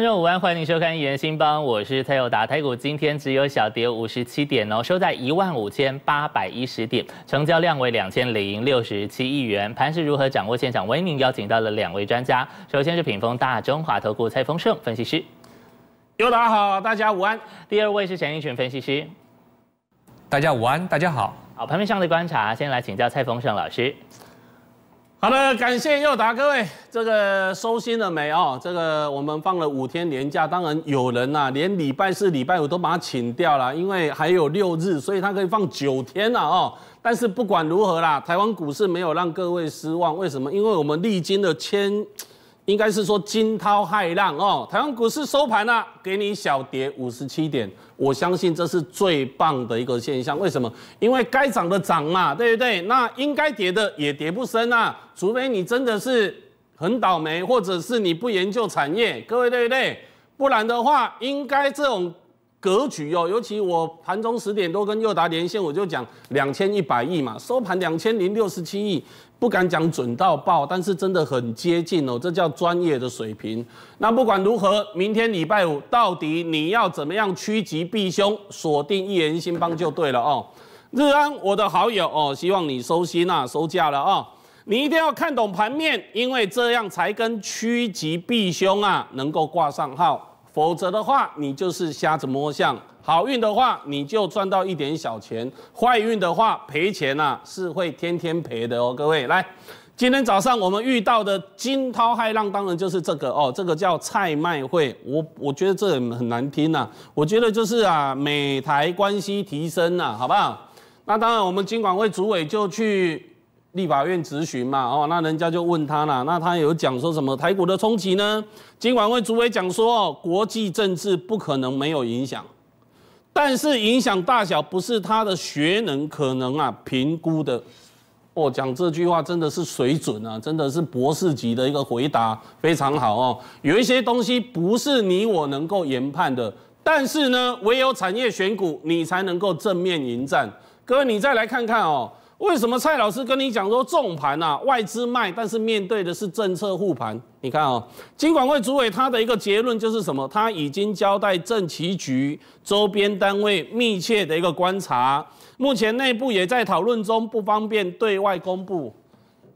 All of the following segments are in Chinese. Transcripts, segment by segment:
观众午安，欢迎收看《人新邦》，我是蔡友达。台股今天只有小跌五十七点哦，收在一万五千八百一十点，成交量为两千零六十七亿元。盘是如何掌握现场？为您邀请到了两位专家，首先是品峰大中华投顾蔡丰盛分析师，友达好，大家午安。第二位是陈奕群分析师，大家午安，大家好。好，盘面上的观察，先来请教蔡丰盛老师。好了，感谢佑达各位，这个收心了没哦？这个我们放了五天年假，当然有人呐，连礼拜四、礼拜五都把他请掉了，因为还有六日，所以他可以放九天了哦。但是不管如何啦，台湾股市没有让各位失望，为什么？因为我们历经了千。应该是说惊涛骇浪哦，台湾股市收盘了，给你小跌五十七点，我相信这是最棒的一个现象。为什么？因为该涨的涨嘛，对不对？那应该跌的也跌不深啊，除非你真的是很倒霉，或者是你不研究产业，各位对不对？不然的话，应该这种。格局哦，尤其我盘中十点多跟佑达连线，我就讲两千一百亿嘛，收盘两千零六十七亿，不敢讲准到爆，但是真的很接近哦，这叫专业的水平。那不管如何，明天礼拜五到底你要怎么样趋吉避凶，锁定一源新邦就对了哦。日安，我的好友哦，希望你收心啊，收价了啊，你一定要看懂盘面，因为这样才跟趋吉避凶啊，能够挂上号。否则的话，你就是瞎子摸象。好运的话，你就赚到一点小钱；坏运的话，赔钱呐，是会天天赔的哦。各位，来，今天早上我们遇到的惊涛骇浪，当然就是这个哦。这个叫菜卖会，我我觉得这很难听呐。我觉得就是啊，美台关系提升呐，好不好？那当然，我们金管会主委就去。立法院质询嘛，哦，那人家就问他了，那他有讲说什么台股的冲击呢？今晚会主委讲说，国际政治不可能没有影响，但是影响大小不是他的学能可能啊评估的。哦，讲这句话真的是水准啊，真的是博士级的一个回答，非常好哦。有一些东西不是你我能够研判的，但是呢，唯有产业选股，你才能够正面迎战。各位，你再来看看哦。为什么蔡老师跟你讲说重盘啊，外资卖，但是面对的是政策护盘。你看哦，金管会主委他的一个结论就是什么？他已经交代政企局周边单位密切的一个观察，目前内部也在讨论中，不方便对外公布，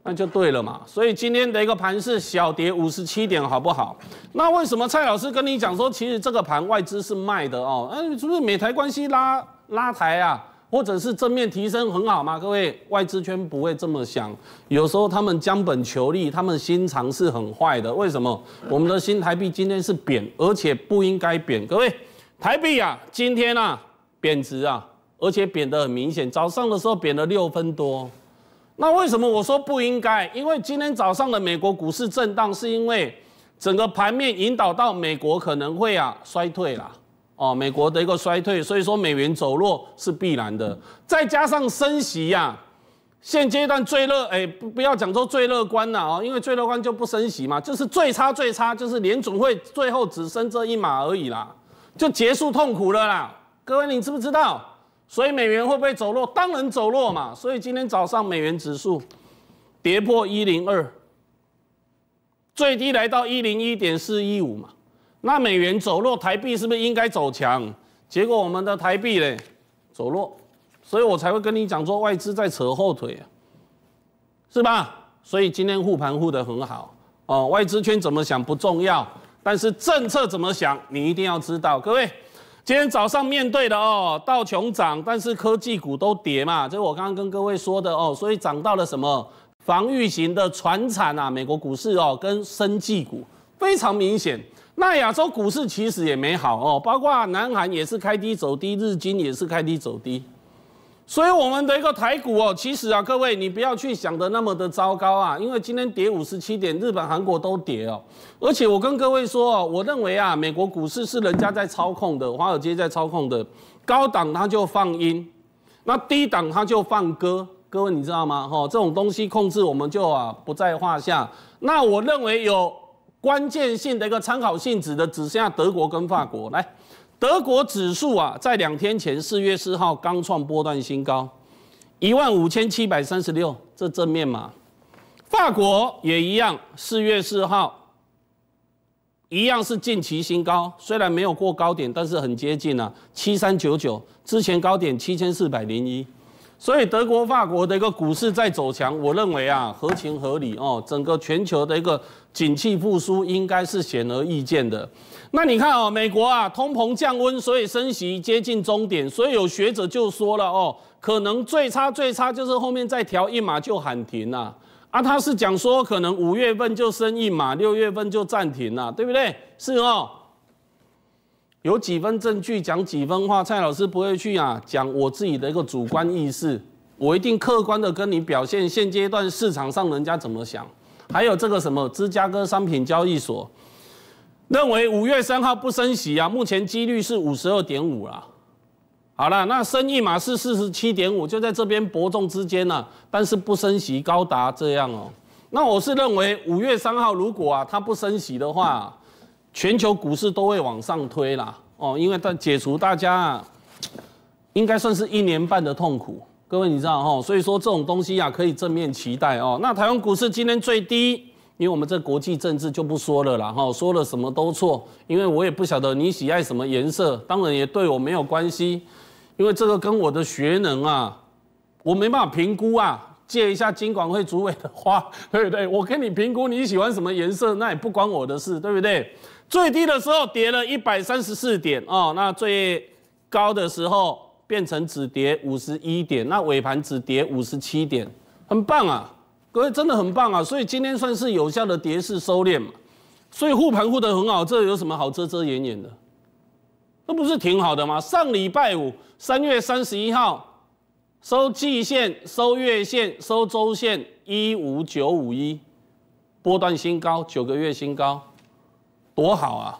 那就对了嘛。所以今天的一个盘是小跌五十七点，好不好？那为什么蔡老师跟你讲说，其实这个盘外资是卖的哦？嗯，是不是美台关系拉拉抬啊？或者是正面提升很好嘛？各位外资圈不会这么想，有时候他们将本求利，他们心肠是很坏的。为什么我们的新台币今天是贬，而且不应该贬？各位，台币啊，今天啊贬值啊，而且贬得很明显，早上的时候贬了六分多。那为什么我说不应该？因为今天早上的美国股市震荡，是因为整个盘面引导到美国可能会啊衰退啦。哦，美国的一个衰退，所以说美元走弱是必然的。再加上升息呀，现阶段最乐，哎，不不要讲说最乐观了哦，因为最乐观就不升息嘛，就是最差最差，就是联总会最后只剩这一码而已啦，就结束痛苦了啦。各位你知不知道？所以美元会不会走弱？当然走弱嘛。所以今天早上美元指数跌破一零二，最低来到一零一点四一五嘛。那美元走弱，台币是不是应该走强？结果我们的台币嘞走弱，所以我才会跟你讲，说外资在扯后腿啊，是吧？所以今天护盘护的很好哦。外资圈怎么想不重要，但是政策怎么想，你一定要知道。各位，今天早上面对的哦，道琼涨，但是科技股都跌嘛。这是我刚刚跟各位说的哦，所以涨到了什么防御型的船产啊，美国股市哦，跟生技股非常明显。那亚洲股市其实也没好哦，包括南韩也是开低走低，日经也是开低走低，所以我们的一个台股哦，其实啊，各位你不要去想的那么的糟糕啊，因为今天跌五十七点，日本、韩国都跌哦，而且我跟各位说，哦，我认为啊，美国股市是人家在操控的，华尔街在操控的，高档它就放音，那低档它就放歌，各位你知道吗？哈，这种东西控制我们就啊不在话下，那我认为有。关键性的一个参考性质的只剩下德国跟法国来，德国指数啊在两天前四月四号刚创波段新高，一万五千七百三十六，这正面嘛？法国也一样，四月四号一样是近期新高，虽然没有过高点，但是很接近啊，七三九九，之前高点七千四百零一。所以德国、法国的一个股市在走强，我认为啊，合情合理哦。整个全球的一个景气复苏应该是显而易见的。那你看啊，美国啊，通膨降温，所以升息接近终点，所以有学者就说了哦，可能最差最差就是后面再调一码就喊停了。啊，他是讲说可能五月份就升一码，六月份就暂停了，对不对？是哦。有几分证据讲几分话，蔡老师不会去啊讲我自己的一个主观意识，我一定客观的跟你表现现阶段市场上人家怎么想，还有这个什么芝加哥商品交易所认为五月三号不升息啊，目前几率是五十二点五啦。好了，那升一码是四十七点五，就在这边伯仲之间呢，但是不升息高达这样哦。那我是认为五月三号如果啊它不升息的话。全球股市都会往上推啦，哦，因为它解除大家，应该算是一年半的痛苦。各位你知道哈，所以说这种东西呀，可以正面期待哦。那台湾股市今天最低，因为我们这国际政治就不说了啦，哈，说了什么都错，因为我也不晓得你喜爱什么颜色，当然也对我没有关系，因为这个跟我的学能啊，我没办法评估啊，借一下金管会主委的话，对不对？我跟你评估你喜欢什么颜色，那也不关我的事，对不对？最低的时候跌了一百三十四点哦，那最高的时候变成只跌五十一点，那尾盘只跌五十七点，很棒啊，各位真的很棒啊，所以今天算是有效的跌势收敛嘛，所以护盘护得很好，这有什么好遮遮掩掩的？那不是挺好的吗？上礼拜五三月三十一号收季线、收月线、收周线一五九五一，波段新高，九个月新高。多好啊，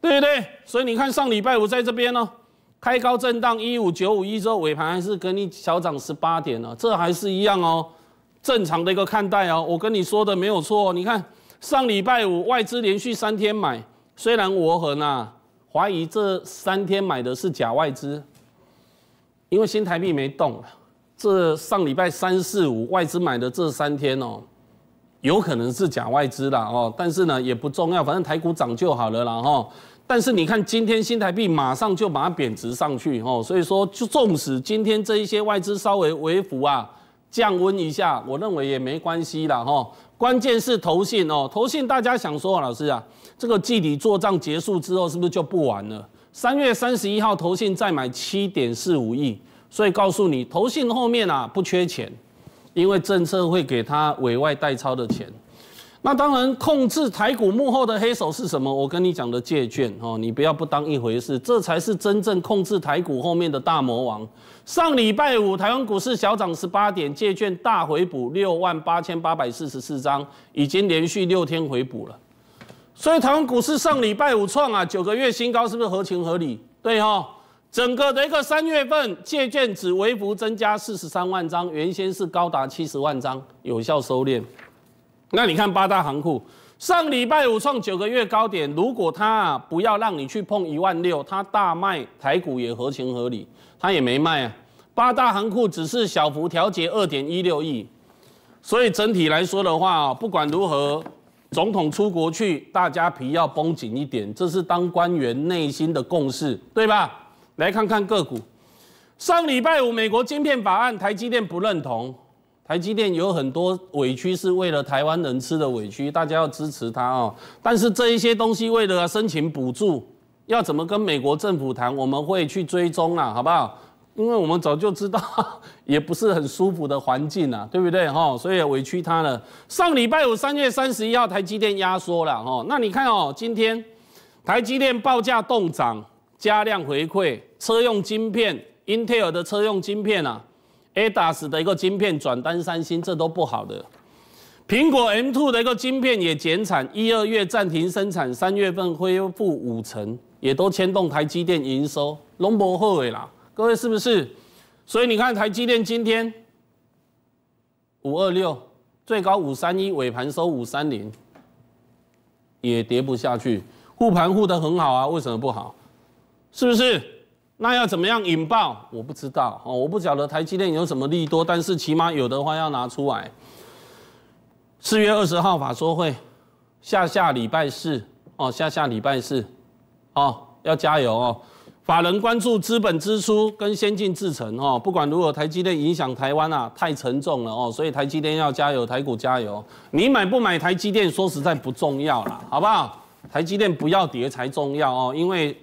对对对，所以你看上礼拜五在这边呢，开高震荡一五九五一之后尾盘还是跟你小涨十八点呢，这还是一样哦，正常的一个看待哦。我跟你说的没有错，你看上礼拜五外资连续三天买，虽然我很啊怀疑这三天买的是假外资，因为新台币没动了。这上礼拜三四五外资买的这三天哦。有可能是假外资了哦，但是呢也不重要，反正台股涨就好了啦哈。但是你看今天新台币马上就把它贬值上去哦，所以说就纵使今天这一些外资稍微微幅啊降温一下，我认为也没关系啦哈。关键是投信哦，投信大家想说老师啊，这个季底做账结束之后是不是就不玩了？三月三十一号投信再买七点四五亿，所以告诉你投信后面啊不缺钱。因为政策会给他委外代操的钱，那当然控制台股幕后的黑手是什么？我跟你讲的借券哦，你不要不当一回事，这才是真正控制台股后面的大魔王。上礼拜五台湾股市小涨十八点，借券大回补六万八千八百四十四张，已经连续六天回补了。所以台湾股市上礼拜五创啊九个月新高，是不是合情合理？对哈。整个的一个三月份借券只微幅增加四十三万张，原先是高达七十万张有效收敛。那你看八大行库上礼拜五创九个月高点，如果他不要让你去碰一万六，他大卖台股也合情合理，他也没卖啊。八大行库只是小幅调节二点一六亿，所以整体来说的话，不管如何，总统出国去，大家皮要绷紧一点，这是当官员内心的共识，对吧？来看看个股。上礼拜五，美国晶片法案，台积电不认同，台积电有很多委屈，是为了台湾人吃的委屈，大家要支持它哦。但是这一些东西为了申请补助，要怎么跟美国政府谈，我们会去追踪啦，好不好？因为我们早就知道，也不是很舒服的环境啊，对不对哈？所以委屈它了。上礼拜五，三月三十一号，台积电压缩了哈。那你看哦，今天台积电报价动涨。加量回馈车用晶片，Intel 的车用晶片啊，ADAS 的一个晶片转单三星，这都不好的。苹果 M2 的一个晶片也减产，一二月暂停生产，三月份恢复五成，也都牵动台积电营收，龙博鹤尾啦，各位是不是？所以你看台积电今天五二六最高五三一，尾盘收五三零，也跌不下去，护盘护得很好啊，为什么不好？是不是？那要怎么样引爆？我不知道哦。我不晓得台积电有什么利多，但是起码有的话要拿出来。四月二十号法说会，下下礼拜四哦，下下礼拜四哦，要加油哦。法人关注资本支出跟先进制程哦，不管如何，台积电影响台湾啊，太沉重了哦。所以台积电要加油，台股加油。你买不买台积电？说实在不重要啦，好不好？台积电不要跌才重要哦，因为。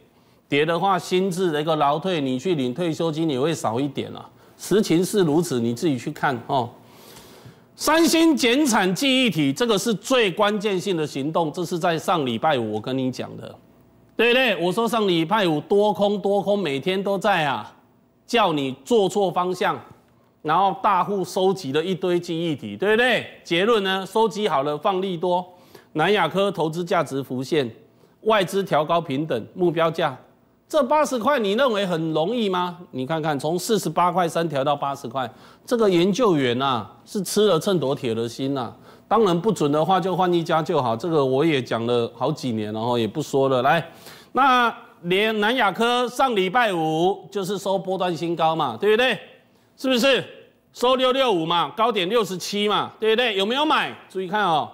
跌的话，薪资的一个劳退，你去领退休金也会少一点啊。实情是如此，你自己去看哦。三星减产记忆体，这个是最关键性的行动，这是在上礼拜五我跟你讲的，对不对？我说上礼拜五多空多空每天都在啊，叫你做错方向，然后大户收集了一堆记忆体，对不对？结论呢，收集好了放利多。南亚科投资价值浮现，外资调高平等目标价。这八十块你认为很容易吗？你看看从四十八块三调到八十块，这个研究员呐是吃了秤砣铁了心呐。当然不准的话就换一家就好，这个我也讲了好几年，然后也不说了。来，那连南亚科上礼拜五就是收波段新高嘛，对不对？是不是收六六五嘛，高点六十七嘛，对不对？有没有买？注意看哦。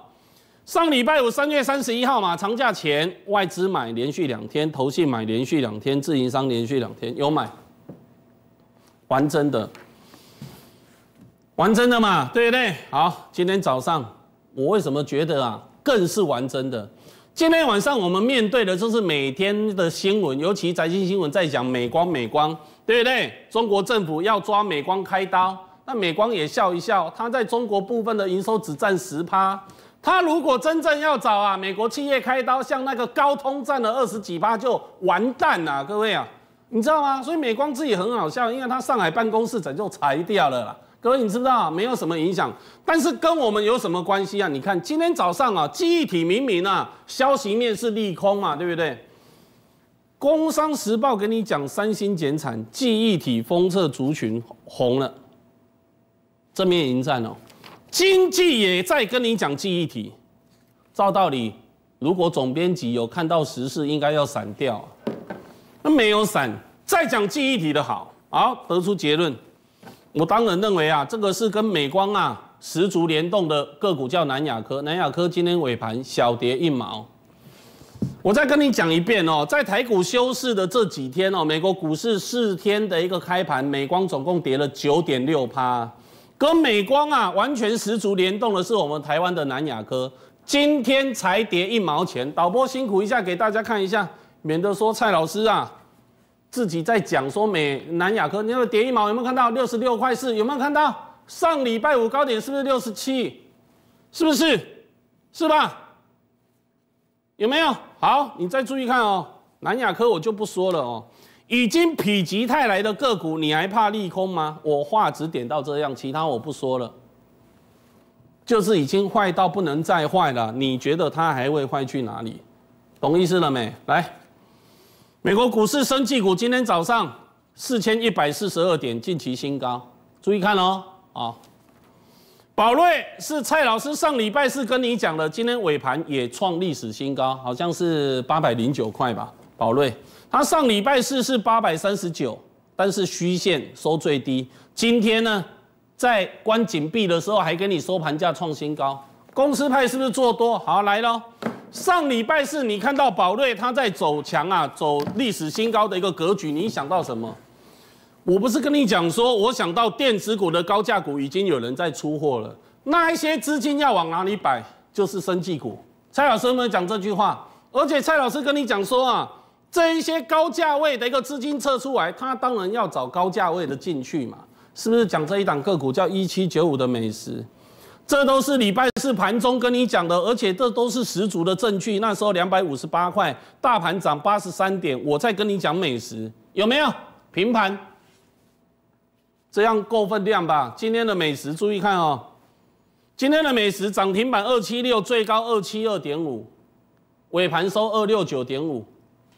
上礼拜五，三月三十一号嘛，长假前，外资买连续两天，投信买连续两天，自营商连续两天有买，完真的，完真的嘛，对不对？好，今天早上我为什么觉得啊，更是完真的？今天晚上我们面对的就是每天的新闻，尤其财经新闻在讲美光，美光，对不对？中国政府要抓美光开刀，那美光也笑一笑，它在中国部分的营收只占十趴。他如果真正要找啊，美国企业开刀，像那个高通占了二十几%，就完蛋了，各位啊，你知道吗？所以美光自己很好笑，因为他上海办公室整就裁掉了啦。各位你知道没有什么影响，但是跟我们有什么关系啊？你看今天早上啊，记忆体明明啊，消息面是利空嘛，对不对？工商时报跟你讲，三星减产，记忆体封测族群红了，正面迎战哦。经济也在跟你讲记忆体，照道理，如果总编辑有看到时事，应该要闪掉，那没有闪，再讲记忆体的好，好，得出结论。我当然认为啊，这个是跟美光啊十足联动的个股，叫南亚科。南亚科今天尾盘小跌一毛。我再跟你讲一遍哦，在台股休市的这几天哦，美国股市四天的一个开盘，美光总共跌了九点六趴。跟美光啊，完全十足联动的是我们台湾的南亚科，今天才跌一毛钱。导播辛苦一下，给大家看一下，免得说蔡老师啊，自己在讲说美南亚科，你那个跌一毛有没有看到？六十六块四有没有看到？上礼拜五高点是不是六十七？是不是？是吧？有没有？好，你再注意看哦，南亚科我就不说了哦。已经否极泰来的个股，你还怕利空吗？我话只点到这样，其他我不说了。就是已经坏到不能再坏了，你觉得它还会坏去哪里？懂意思了没？来，美国股市升绩股今天早上四千一百四十二点，近期新高。注意看哦，啊，宝瑞是蔡老师上礼拜是跟你讲的，今天尾盘也创历史新高，好像是八百零九块吧。宝瑞，它上礼拜四是八百三十九，但是虚线收最低。今天呢，在关紧闭的时候还给你收盘价创新高。公司派是不是做多？好，来喽。上礼拜四你看到宝瑞它在走强啊，走历史新高的一个格局，你想到什么？我不是跟你讲说，我想到电子股的高价股已经有人在出货了，那一些资金要往哪里摆？就是生技股。蔡老师有没有讲这句话，而且蔡老师跟你讲说啊。这一些高价位的一个资金撤出来，他当然要找高价位的进去嘛，是不是？讲这一档个股叫一七九五的美食，这都是礼拜四盘中跟你讲的，而且这都是十足的证据。那时候两百五十八块，大盘涨八十三点，我再跟你讲美食有没有平盘？这样够分量吧？今天的美食注意看哦，今天的美食涨停板二七六，最高二七二点五，尾盘收二六九点五。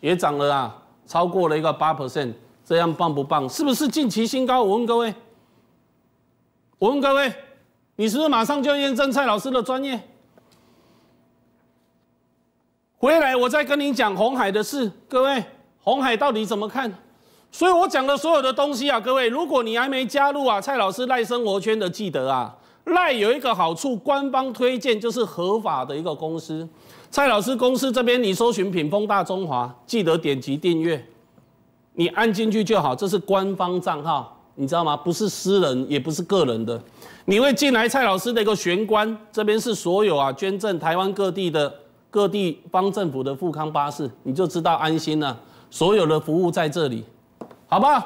也涨了啊，超过了一个八 percent，这样棒不棒？是不是近期新高？我问各位，我问各位，你是不是马上就验证蔡老师的专业？回来我再跟你讲红海的事，各位，红海到底怎么看？所以我讲的所有的东西啊，各位，如果你还没加入啊，蔡老师赖生活圈的记得啊，赖有一个好处，官方推荐就是合法的一个公司。蔡老师公司这边，你搜寻品峰大中华，记得点击订阅，你按进去就好，这是官方账号，你知道吗？不是私人，也不是个人的。你会进来蔡老师的一个玄关，这边是所有啊捐赠台湾各地的各地方政府的富康巴士，你就知道安心了，所有的服务在这里，好吧？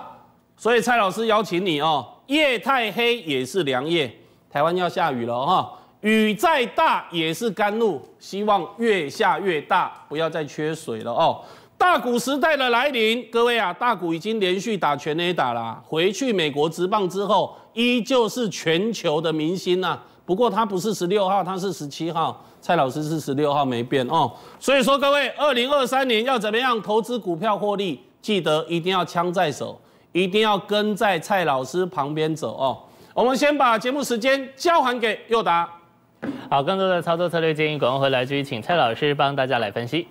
所以蔡老师邀请你哦，夜太黑也是良夜，台湾要下雨了哈。雨再大也是甘露，希望越下越大，不要再缺水了哦。大股时代的来临，各位啊，大股已经连续打全 A 打了，回去美国职棒之后，依旧是全球的明星啊。不过他不是十六号，他是十七号。蔡老师是十六号没变哦。所以说，各位，二零二三年要怎么样投资股票获利，记得一定要枪在手，一定要跟在蔡老师旁边走哦。我们先把节目时间交还给佑达。好，更多的操作策略建议，广告回来继续请蔡老师帮大家来分析。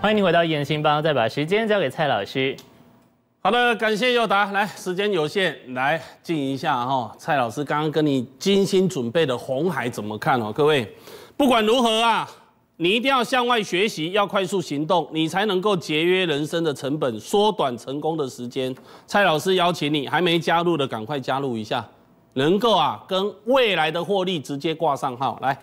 欢迎你回到燕星帮，再把时间交给蔡老师。好的，感谢有达，来时间有限，来静一下哈。蔡老师刚刚跟你精心准备的红海怎么看哦？各位，不管如何啊。你一定要向外学习，要快速行动，你才能够节约人生的成本，缩短成功的时间。蔡老师邀请你，还没加入的赶快加入一下，能够啊跟未来的获利直接挂上号来。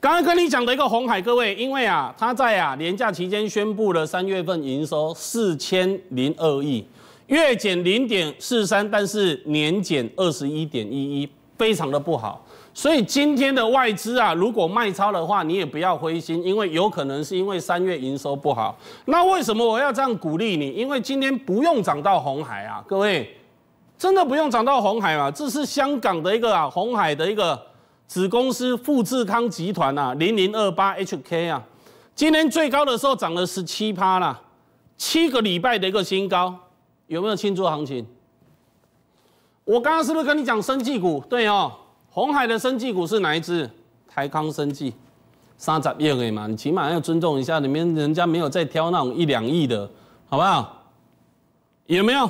刚刚跟你讲的一个红海，各位，因为啊他在啊年假期间宣布了三月份营收四千零二亿，月减零点四三，但是年减二十一点一一，非常的不好。所以今天的外资啊，如果卖超的话，你也不要灰心，因为有可能是因为三月营收不好。那为什么我要这样鼓励你？因为今天不用涨到红海啊，各位，真的不用涨到红海嘛？这是香港的一个啊，红海的一个子公司富士康集团啊，零零二八 HK 啊，今天最高的时候涨了十七趴啦，七个礼拜的一个新高，有没有庆祝行情？我刚刚是不是跟你讲生技股？对哦。红海的生技股是哪一支？台康生技，三十亿哎嘛，你起码要尊重一下，里面人家没有在挑那种一两亿的，好不好？有没有？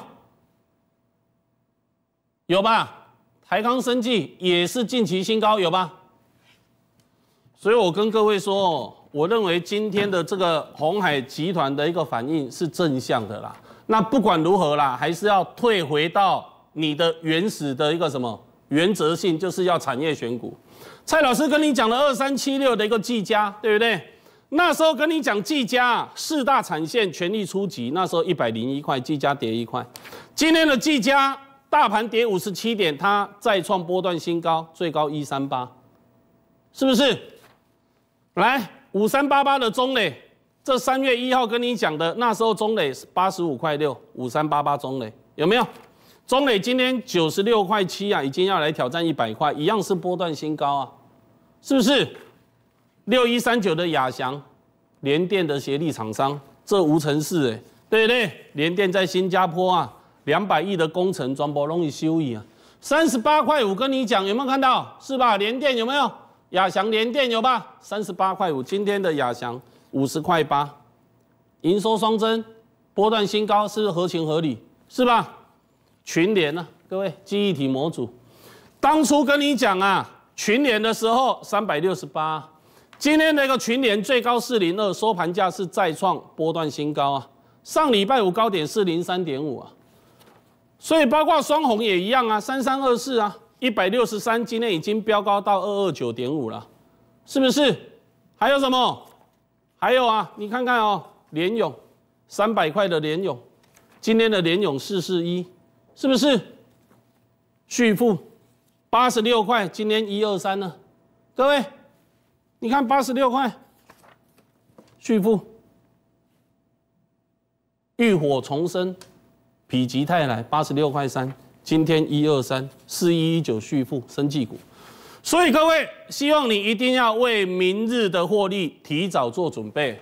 有吧？台康生技也是近期新高，有吧？所以我跟各位说，我认为今天的这个红海集团的一个反应是正向的啦。那不管如何啦，还是要退回到你的原始的一个什么？原则性就是要产业选股，蔡老师跟你讲了二三七六的一个技嘉，对不对？那时候跟你讲技嘉四大产线全力出击，那时候一百零一块，技嘉跌一块。今天的技嘉大盘跌五十七点，它再创波段新高，最高一三八，是不是？来五三八八的中磊，这三月一号跟你讲的，那时候中磊八十五块六，五三八八中磊有没有？中磊今天九十六块七啊，已经要来挑战一百块，一样是波段新高啊，是不是？六一三九的亚翔，联电的协力厂商，这无尘室哎，对不对？联电在新加坡啊，两百亿的工程，装不容易修啊，三十八块五，跟你讲有没有看到？是吧？联电有没有？亚翔联电有吧？三十八块五，今天的亚翔五十块八，营收双增，波段新高是合情合理，是吧？群联呢？各位记忆体模组，当初跟你讲啊，群联的时候三百六十八，今天那个群联最高四零二，收盘价是再创波段新高啊。上礼拜五高点是零三点五啊，所以包括双红也一样啊，三三二四啊，一百六十三，今天已经飙高到二二九点五了，是不是？还有什么？还有啊，你看看哦，联勇三百块的联勇，今天的联勇四四一。是不是？续付八十六块，今天一二三呢？各位，你看八十六块，续付浴火重生，否极泰来，八十六块三，今天一二三四一一九续付生计股，所以各位希望你一定要为明日的获利提早做准备。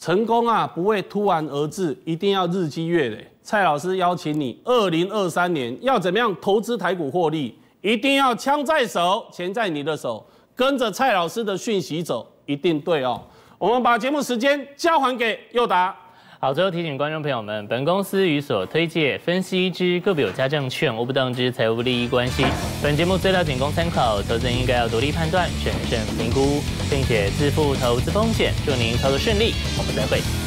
成功啊，不会突然而至，一定要日积月累。蔡老师邀请你，二零二三年要怎么样投资台股获利？一定要枪在手，钱在你的手，跟着蔡老师的讯息走，一定对哦。我们把节目时间交还给佑达。好，最后提醒观众朋友们，本公司与所推介、分析之个别有价证券无不当之财务利益关系。本节目资料仅供参考，投资人应该要独立判断、审慎评估，并且自负投资风险。祝您操作顺利，我们再会。